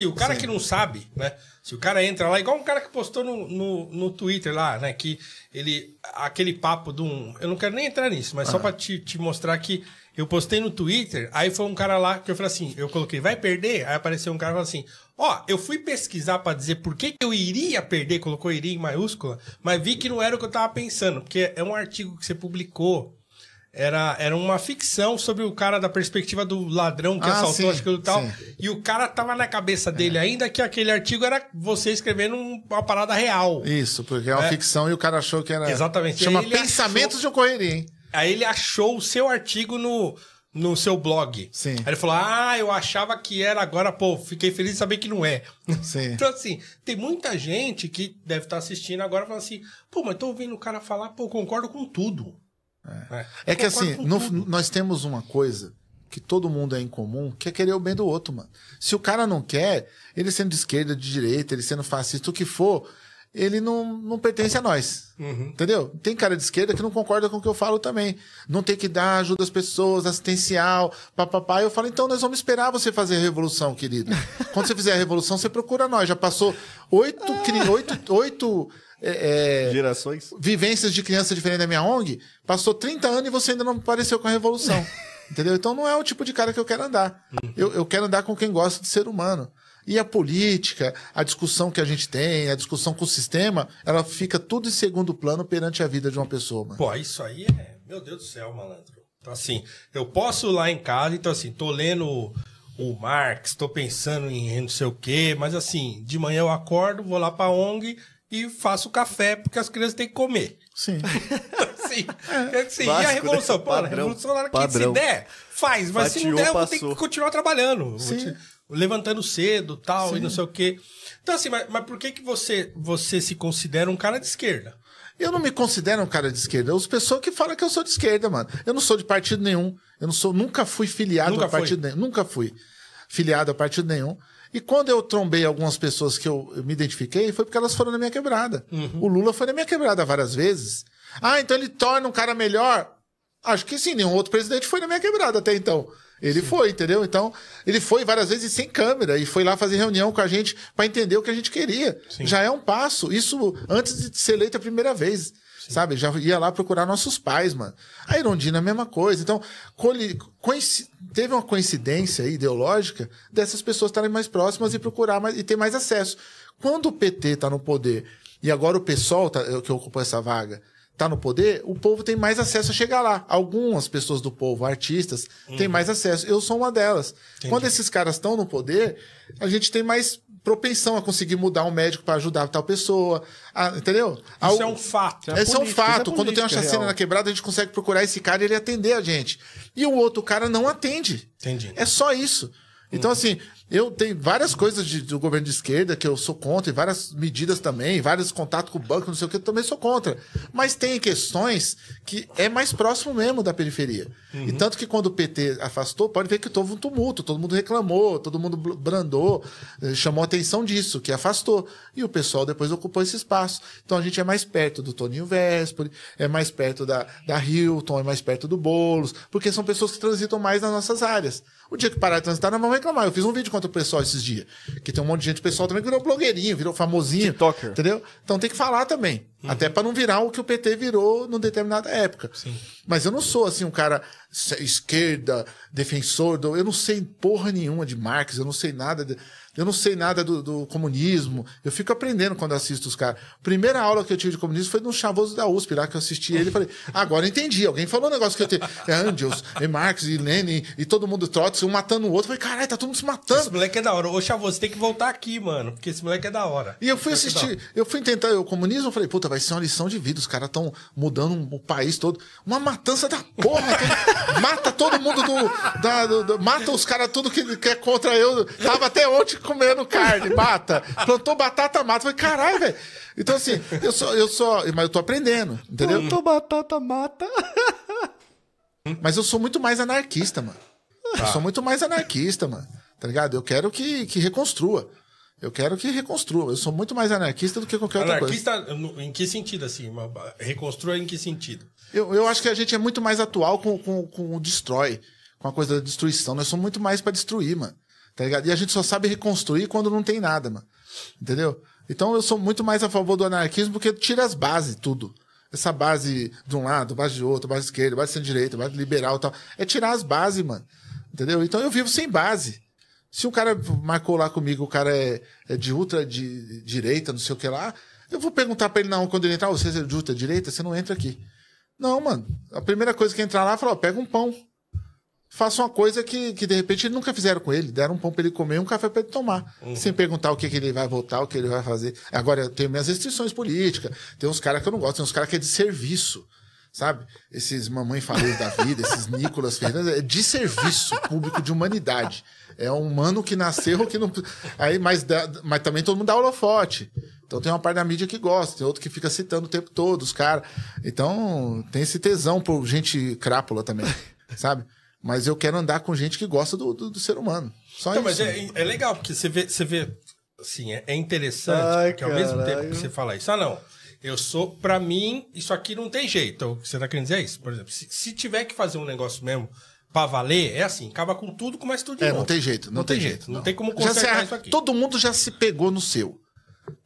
E o cara Sim. que não sabe, né? Se o cara entra lá, igual um cara que postou no, no, no Twitter lá, né? Que ele. Aquele papo de um. Eu não quero nem entrar nisso, mas ah. só pra te, te mostrar que eu postei no Twitter, aí foi um cara lá que eu falei assim, eu coloquei, vai perder? Aí apareceu um cara e falou assim, ó, eu fui pesquisar para dizer por que, que eu iria perder, colocou iria em maiúscula, mas vi que não era o que eu tava pensando, porque é um artigo que você publicou era, era uma ficção sobre o cara da perspectiva do ladrão que ah, assaltou, sim, acho que tal. Sim. E o cara tava na cabeça dele, é. ainda que aquele artigo era você escrevendo uma parada real. Isso, porque é uma é. ficção e o cara achou que era. Exatamente. Chama Pensamentos achou... de Ocorreria, hein? Aí ele achou o seu artigo no, no seu blog. Sim. Aí ele falou: Ah, eu achava que era agora, pô, fiquei feliz de saber que não é. Sim. então, assim, tem muita gente que deve estar assistindo agora falando assim: pô, mas tô ouvindo o cara falar, pô, concordo com tudo. É, é que assim, no, nós temos uma coisa que todo mundo é em comum, que é querer o bem do outro, mano. Se o cara não quer, ele sendo de esquerda, de direita, ele sendo fascista, o que for, ele não, não pertence a nós. Uhum. Entendeu? Tem cara de esquerda que não concorda com o que eu falo também. Não tem que dar ajuda às pessoas, assistencial, papapá. Eu falo, então nós vamos esperar você fazer a revolução, querido. Quando você fizer a revolução, você procura nós. Já passou oito, oito, oito é, é, Gerações? Vivências de criança diferente da minha ONG. Passou 30 anos e você ainda não apareceu com a revolução. entendeu? Então não é o tipo de cara que eu quero andar. Uhum. Eu, eu quero andar com quem gosta de ser humano. E a política, a discussão que a gente tem, a discussão com o sistema, ela fica tudo em segundo plano perante a vida de uma pessoa. Mano. Pô, isso aí é. Meu Deus do céu, malandro. Então, assim, eu posso ir lá em casa, então, assim, tô lendo o Marx, tô pensando em não sei o quê, mas, assim, de manhã eu acordo, vou lá pra ONG, e faço café porque as crianças têm que comer. Sim. sim é, é e a né? revolução? Né? Pô, padrão, revolucionária, que se der, faz. Mas Fatiou, se não der, eu vou ter que continuar trabalhando. Sim. levantando cedo tal, Sim. e não sei o quê. Então, assim, mas, mas por que, que você, você se considera um cara de esquerda? Eu não me considero um cara de esquerda. Os pessoas que falam que eu sou de esquerda, mano. Eu não sou de partido nenhum. Eu não sou, nunca fui filiado nunca a partido nenhum. Nunca fui filiado a partido nenhum. E quando eu trombei algumas pessoas que eu, me identifiquei, foi porque elas foram na minha quebrada. Uhum. O Lula foi na minha quebrada várias vezes. Ah, então ele torna um cara melhor? Acho que sim, nenhum outro presidente foi na minha quebrada até então. Ele sim. foi, entendeu? Então, ele foi várias vezes sem câmera e foi lá fazer reunião com a gente para entender o que a gente queria. Sim. Já é um passo. Isso antes de ser eleito a primeira vez sabe? Já ia lá procurar nossos pais, mano. A Irondina, a mesma coisa. Então, teve uma coincidência ideológica dessas pessoas estarem mais próximas e procurar mais, e ter mais acesso. Quando o PT está no poder e agora o PSOL, tá, eh, que ocupou essa vaga, está no poder, o povo tem mais acesso a chegar lá. Algumas pessoas do povo, artistas, têm uhum. mais acesso. Eu sou uma delas. Entendi. Quando esses caras estão no poder, a gente tem mais propensão a conseguir mudar um médico para ajudar tal pessoa, a, ah, entendeu? Isso é um fato. esse é um fato. É, é, é Quando tem uma chacina real. na quebrada, a gente consegue procurar esse cara e ele atender a gente. E o outro cara não atende. Entendi. É só isso. Então, assim, eu tenho várias coisas de, do governo de esquerda que eu sou contra, e várias medidas também, vários contatos com o banco, não sei o que, eu também sou contra. Mas tem questões que é mais próximo mesmo da periferia. Uhum. E tanto que quando o PT afastou, pode ver que houve um tumulto, todo mundo reclamou, todo mundo brandou, eh, chamou atenção disso, que afastou. E o pessoal depois ocupou esse espaço. Então a gente é mais perto do Toninho Vespoli, é mais perto da, da Hilton, é mais perto do Boulos, porque são pessoas que transitam mais nas nossas áreas. O dia que parar de transitar, nós vamos reclamar. Eu fiz um vídeo contra o pessoal esses dias. Que tem um monte de gente, pessoal também virou blogueirinho, virou famosinho. TikToker. Entendeu? Então tem que falar também. Uhum. Até para não virar o que o PT virou numa determinada época. Sim. Mas eu não sou assim um cara esquerda, defensor do. Eu não sei porra nenhuma de Marx, eu não sei nada. De, eu não sei nada do, do, comunismo. Eu fico aprendendo quando assisto os caras. Primeira aula que eu tive de comunismo foi no Chavoso da USP, lá que eu assisti ele e falei, agora entendi. Alguém falou um negócio que eu tenho. É Angels, é Marx, e Lenin, e todo mundo trote, um matando o outro. Eu falei, caralho, tá todo mundo se matando. Esse moleque é da hora. Ô, Chavoso, tem que voltar aqui, mano, porque esse moleque é da hora. E eu fui é assistir, eu fui tentar o comunismo, falei, puta, puta, vai ser uma lição de vida. Os caras estão mudando o país todo. Uma matança da porra. mata todo mundo do, da, do, do... Mata os caras tudo que, que é contra eu. Tava até ontem comendo carne, mata. Plantou batata, mata. Falei, caralho, velho. Então, assim, eu só, eu só. Mas eu tô aprendendo, entendeu? Plantou batata, mata. Mas eu sou muito mais anarquista, mano. Tá. Eu sou muito mais anarquista, mano. Tá ligado? Eu quero que, que reconstrua. Eu quero que reconstrua. Eu sou muito mais anarquista do que qualquer anarquista, outra coisa. Anarquista, em que sentido, assim? Reconstrua em que sentido? Eu, eu acho que a gente é muito mais atual com, com, com o destrói, com a coisa da destruição. Nós somos muito mais para destruir, mano. Tá ligado? E a gente só sabe reconstruir quando não tem nada, mano. Entendeu? Então eu sou muito mais a favor do anarquismo porque tira as bases, tudo. Essa base de um lado, base de outro, base esquerda, base de direita, base liberal e tal. É tirar as bases, mano. Entendeu? Então eu vivo sem base. Se o cara marcou lá comigo, o cara é, é de ultra de, direita, não sei o que lá, eu vou perguntar para ele não, quando ele entrar, você é de ultra direita, você não entra aqui. Não, mano. A primeira coisa que entrar lá, fala, pega um pão. Faça uma coisa que, que de repente nunca fizeram com ele. Deram um pão para ele comer e um café para ele tomar. Uhum. Sem perguntar o que, que ele vai votar, o que ele vai fazer. Agora, eu tenho minhas restrições políticas. Tem uns caras que eu não gosto, tem uns caras que é de serviço sabe? Esses mamãe falei da vida, esses Nicolas Fernandes, é de serviço público de humanidade. É um humano que nasceu que não. Aí, mas, mas também todo mundo dá holofote. Então tem uma parte da mídia que gosta, tem outro que fica citando o tempo todo, os caras. Então tem esse tesão por gente crápula também, sabe? Mas eu quero andar com gente que gosta do, do, do ser humano. Só então, isso. Mas é, é, legal, porque você vê, você vê assim, é, é interessante, Ai, porque ao mesmo tempo que você fala isso, ah, não eu sou, para mim, isso aqui não tem jeito. você tá querendo dizer isso? Por exemplo, se, se tiver que fazer um negócio mesmo pra valer, é assim, acaba com tudo, começa tudo de é, novo. não tem jeito, não, não tem, jeito. Não. não. tem como consertar se, isso aqui. Todo mundo já se pegou no seu.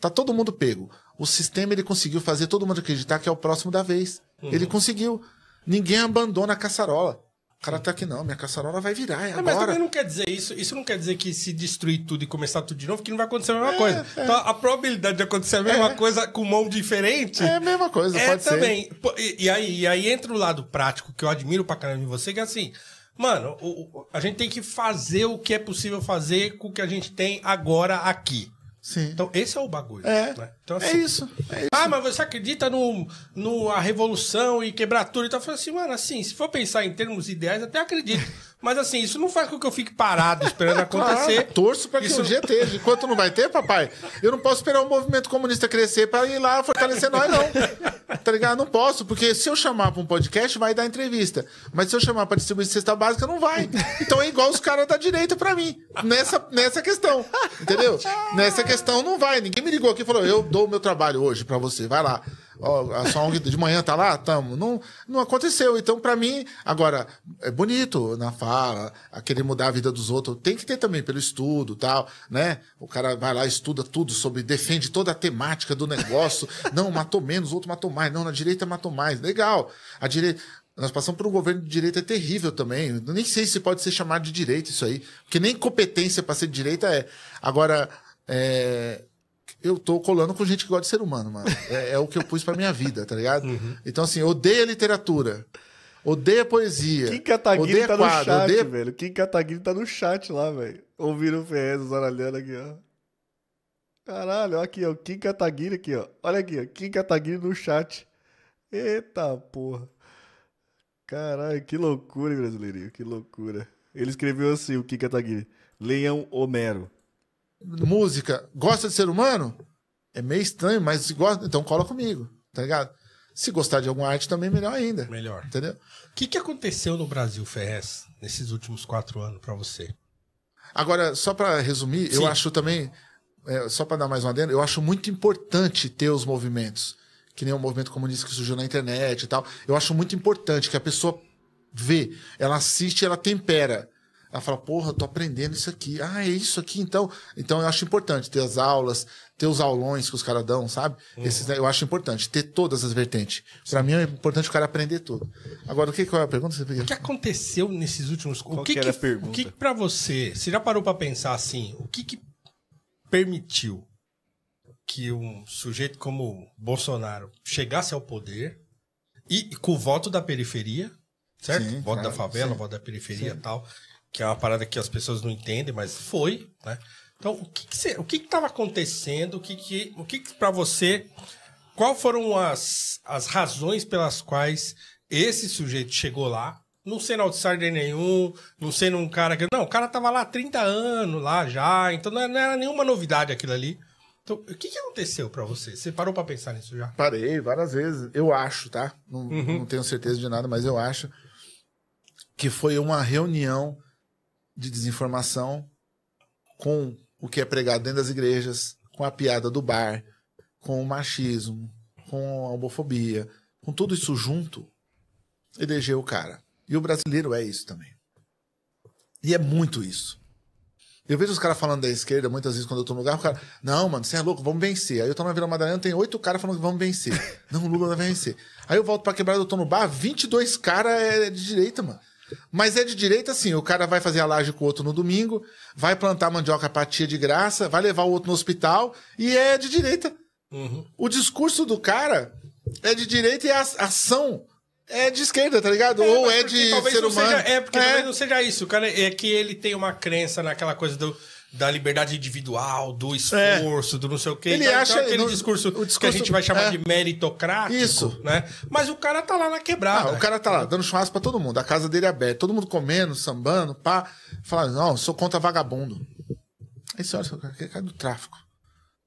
Tá todo mundo pego. O sistema ele conseguiu fazer todo mundo acreditar que é o próximo da vez. Uhum. Ele conseguiu. Ninguém abandona a caçarola cara tá aqui, não, minha caçarola vai virar. É, é mas também não quer dizer isso. Isso não quer dizer que se destruir tudo e começar tudo de novo, que não vai acontecer a mesma é, coisa. É. Então a probabilidade de acontecer a é. mesma é. coisa com mão diferente. É a mesma coisa, é pode também. ser. E, e, aí, e aí entra o lado prático que eu admiro pra caramba de você, que é assim. Mano, o, o, a gente tem que fazer o que é possível fazer com o que a gente tem agora aqui. Sim. Então, esse é o bagulho. É. Né? Então, é assim, é, isso, é isso. Ah, mas você acredita no, no a revolução e quebrar tudo? Então, eu falo assim, mano, assim, se for pensar em termos ideais, até acredito. Mas assim, isso não faz com que eu fique parado esperando acontecer. Claro, torço para que isso... um dia esteja. Enquanto não vai ter, papai, eu não posso esperar o um movimento comunista crescer para ir lá fortalecer nós, não. Tá ligado? Não posso, porque se eu chamar para um podcast, vai dar entrevista. Mas se eu chamar para distribuir cesta básica, não vai. Então é igual os caras da direita para mim. Nessa, nessa questão. Entendeu? Nessa questão não vai. Ninguém me ligou aqui e falou: eu dou o meu trabalho hoje para você, vai lá a song de manhã tá lá? Tamo. Não, não aconteceu. Então, para mim, agora, é bonito na fala, a querer mudar a vida dos outros. Tem que ter também pelo estudo tal, né? O cara vai lá, estuda tudo sobre, defende toda a temática do negócio. não, matou menos, outro matou mais. Não, na direita matou mais. Legal. A direita. Nós passamos por um governo de direita é terrível também. Eu nem sei se pode ser chamado de direita isso aí, porque nem competência para ser de direita é. Agora, é, eu tô colando com gente que gosta de ser humano, mano. É, é o que eu pus pra minha vida, tá ligado? Uhum. Então, assim, odeia literatura. Odeia poesia. Kim Kataguiri é tá quadro, no chat, odeia... velho. Kim Kataguiri é tá no chat lá, velho. Ouvindo o Ferrez zaralhando aqui, ó. Caralho, ó aqui, ó. Kim Kataguiri é aqui, ó. Olha aqui, ó. Kim Kataguiri no chat. Eita porra. Caralho, que loucura, brasileirinho. Que loucura. Ele escreveu assim, o Kim Kataguiri. leão Homero música, gosta de ser humano? É meio estranho, mas se gosta, então cola comigo, tá ligado? Se gostar de alguma arte também, melhor ainda. Melhor. Entendeu? O que, que aconteceu no Brasil, Ferrez, nesses últimos quatro anos para você? Agora, só para resumir, Sim. eu acho também, é, só para dar mais uma adendo, eu acho muito importante ter os movimentos, que nem o movimento comunista que surgiu na internet e tal. Eu acho muito importante que a pessoa vê, ela assiste, ela tempera. Ela fala, porra, tô aprendendo isso aqui. Ah, é isso aqui, então. Então eu acho importante ter as aulas, ter os aulões que os caras dão, sabe? Uhum. Esses, né, eu acho importante, ter todas as vertentes. Para mim é importante o cara aprender tudo. Agora, o que, que é a pergunta? o que aconteceu nesses últimos... Qual o que, que era a pergunta? O que, que para você... Você já parou para pensar assim, o que, que permitiu que um sujeito como Bolsonaro chegasse ao poder e, e com o voto da periferia, certo? Sim, voto claro, da favela, sim. voto da periferia e tal que é uma parada que as pessoas não entendem, mas foi, né? Então, o que, que você, o que estava acontecendo? O que, que o que, que para você qual foram as, as razões pelas quais esse sujeito chegou lá, não sendo outsider nenhum, não sendo um cara que. Não, o cara tava lá há 30 anos lá já, então não era, não era nenhuma novidade aquilo ali. Então, o que, que aconteceu para você? Você parou para pensar nisso já? Parei várias vezes. Eu acho, tá? Não, uhum. não tenho certeza de nada, mas eu acho que foi uma reunião de desinformação com o que é pregado dentro das igrejas, com a piada do bar, com o machismo, com a homofobia, com tudo isso junto, elegeu o cara. E o brasileiro é isso também. E é muito isso. Eu vejo os caras falando da esquerda muitas vezes quando eu tô no lugar, o cara, não, mano, você é louco, vamos vencer. Aí eu tô na Vila Madalena, tem oito caras falando que vamos vencer. Não, o Lula vai vencer. Aí eu volto pra quebrada, eu tô no bar, 22 caras é de direita, mano. Mas é de direita, assim, o cara vai fazer a laje com o outro no domingo, vai plantar mandioca pra tia de graça, vai levar o outro no hospital, e é de direita. Uhum. O discurso do cara é de direita e a ação é de esquerda, tá ligado? É, Ou é de ser humano. Seja, é, porque é. talvez não seja isso. O cara é que ele tem uma crença naquela coisa do da liberdade individual, do é. esforço, é. do não sei o quê. Ele então, acha então, aquele no, discurso, discurso, que a gente vai chamar é. de meritocrático, Isso. né? Mas o cara tá lá na quebrada. Ah, o cara tá lá dando churrasco para todo mundo, a casa dele é aberta, todo mundo comendo, sambando, pá, falando, não, sou contra vagabundo. Aí você olha, cara, do tráfico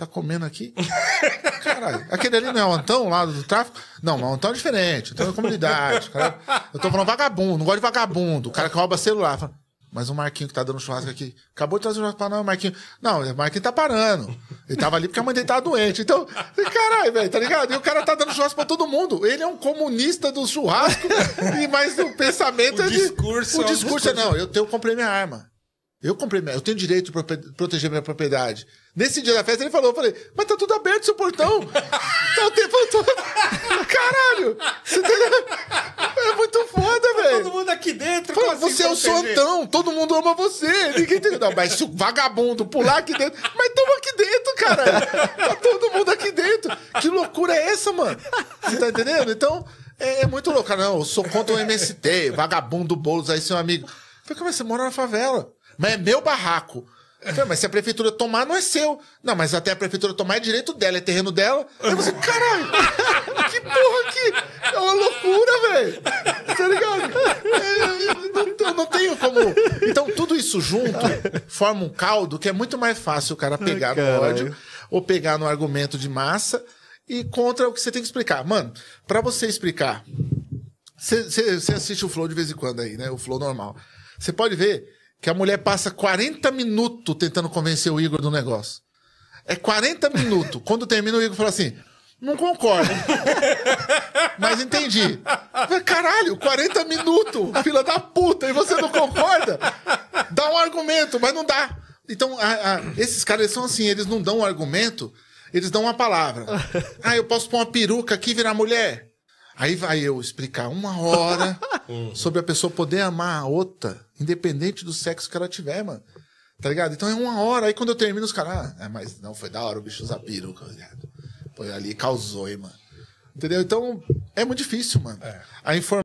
tá comendo aqui? Caralho, aquele ali não é o Antão lá do tráfico? Não, mas o Antão é diferente, Antão é comunidade. Cara, é- eu tô falando vagabundo, não gosto de vagabundo, o cara que rouba celular. Fala, mas o Marquinho que tá dando churrasco aqui, acabou de trazer o churrasco pra é o Marquinho. Não, o Marquinho tá parando. Ele tava ali porque a mãe dele tava doente. Então, caralho, velho, tá ligado? E o cara tá dando churrasco pra todo mundo. Ele é um comunista do churrasco, e mas o pensamento o é de. Discurso, o é discurso é, não, eu, tenho, eu comprei minha arma. Eu comprei minha, eu tenho direito de proteger minha propriedade. Nesse dia da festa ele falou, eu falei, mas tá tudo aberto seu portão. tá o tempo todo. Caralho! Você tá... É muito foda, tá velho. Todo mundo aqui dentro. Fala, assim você é tá o sotão, todo mundo ama você. Ninguém tem... Não, mas se o vagabundo pular aqui dentro. Mas tamo aqui dentro, cara Tá todo mundo aqui dentro. Que loucura é essa, mano? Você tá entendendo? Então, é, é muito louco. Não, eu sou contra o MST, vagabundo, bolos aí, seu amigo. Falei, mas é? você mora na favela. Mas é meu barraco. Falei, então, mas se a prefeitura tomar, não é seu. Não, mas até a prefeitura tomar é direito dela, é terreno dela. Aí você, caralho, que porra que. É uma loucura, velho. Tá ligado? É, eu, eu, eu não tenho como. Então, tudo isso junto forma um caldo que é muito mais fácil o cara pegar Ai, no ódio ou pegar no argumento de massa e contra o que você tem que explicar. Mano, para você explicar. Você assiste o Flow de vez em quando aí, né? O Flow normal. Você pode ver que a mulher passa 40 minutos tentando convencer o Igor do negócio. É 40 minutos. Quando termina, o Igor fala assim: não concordo. Mas entendi. Caralho, 40 minutos, fila da puta, e você não concorda? Dá um argumento, mas não dá. Então, a, a, esses caras são assim, eles não dão um argumento, eles dão uma palavra. Ah, eu posso pôr uma peruca aqui e virar mulher? Aí vai eu explicar uma hora uhum. sobre a pessoa poder amar a outra, independente do sexo que ela tiver, mano. Tá ligado? Então é uma hora. Aí quando eu termino, os caras. Ah, é, mas não, foi da hora o bicho usar peruca, ligado? Foi ali, causou, hein, mano. Entendeu? Então é muito difícil, mano. É. A informação.